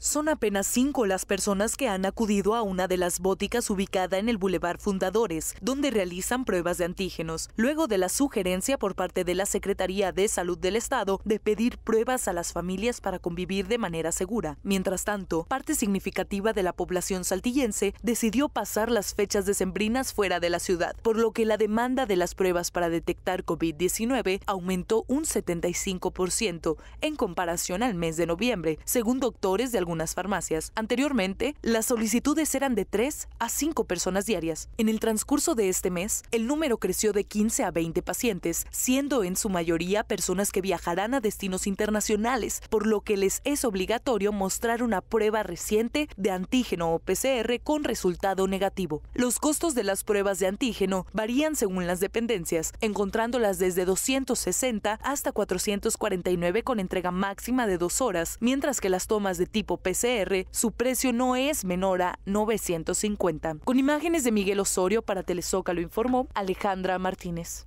Son apenas cinco las personas que han acudido a una de las bóticas ubicada en el bulevar Fundadores, donde realizan pruebas de antígenos, luego de la sugerencia por parte de la Secretaría de Salud del Estado de pedir pruebas a las familias para convivir de manera segura. Mientras tanto, parte significativa de la población saltillense decidió pasar las fechas decembrinas fuera de la ciudad, por lo que la demanda de las pruebas para detectar COVID-19 aumentó un 75% en comparación al mes de noviembre, según doctores de algunas farmacias, anteriormente las solicitudes eran de 3 a 5 personas diarias. En el transcurso de este mes, el número creció de 15 a 20 pacientes, siendo en su mayoría personas que viajarán a destinos internacionales, por lo que les es obligatorio mostrar una prueba reciente de antígeno o PCR con resultado negativo. Los costos de las pruebas de antígeno varían según las dependencias, encontrándolas desde 260 hasta 449 con entrega máxima de dos horas, mientras que las tomas de tipo PCR, su precio no es menor a 950. Con imágenes de Miguel Osorio para lo informó Alejandra Martínez.